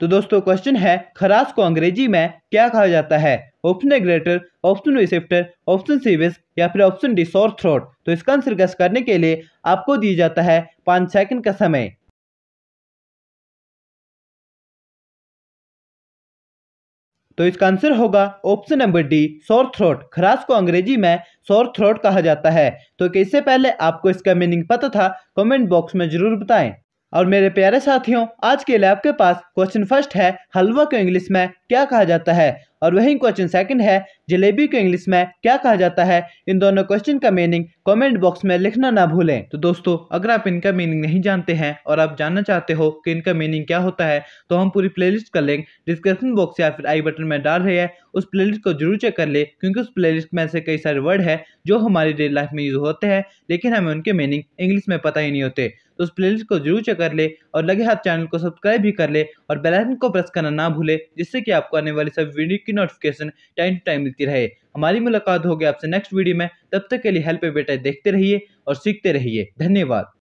तो दोस्तों क्वेश्चन है खरास को अंग्रेजी में क्या कहा जाता है option A greater option receptor option सीविस या फिर ऑप्शन डी सोर थ्रोट तो इसका आंसर गैस करने के लिए आपको दिया जाता है पाँच सेकंड का समय तो इसका आंसर होगा option number D sore throat खरास को अंग्रेजी में सोर थ्रोट कहा जाता है तो इससे पहले आपको इसका मीनिंग पता था कमेंट बॉक्स में जरूर बताएं और मेरे प्यारे साथियों आज के लैब के पास क्वेश्चन फर्स्ट है हलवा को इंग्लिश में क्या कहा जाता है और वही क्वेश्चन सेकंड है जलेबी को इंग्लिश में क्या कहा जाता है इन दोनों क्वेश्चन का मीनिंग कमेंट बॉक्स में लिखना ना भूलें तो दोस्तों अगर आप इनका मीनिंग नहीं जानते हैं और आप जानना चाहते हो कि इनका मीनिंग क्या होता है तो हम पूरी प्लेलिस्ट का लिंक डिस्क्रिप्शन बॉक्स या फिर आई बटन में डाल रहे हैं उस प्लेलिस्ट को जरूर चेक कर ले क्योंकि उस प्लेलिस्ट में ऐसे कई सारे वर्ड है जो हमारी डेली लाइफ में यूज होते हैं लेकिन हमें उनके मीनिंग इंग्लिश में पता ही नहीं होते तो उस प्लेलिस्ट को जरूर चेक कर ले और लगे हाथ चैनल को सब्सक्राइब भी कर ले और बेल आइकन को प्रेस करना ना भूले जिससे कि आपको आने वाली सब वीडियो की नोटिफिकेशन टाइम टू टाइम मिलती रहे हमारी मुलाकात होगी आपसे नेक्स्ट वीडियो में तब तक के लिए हेल्प बेटा देखते रहिए और सीखते रहिए धन्यवाद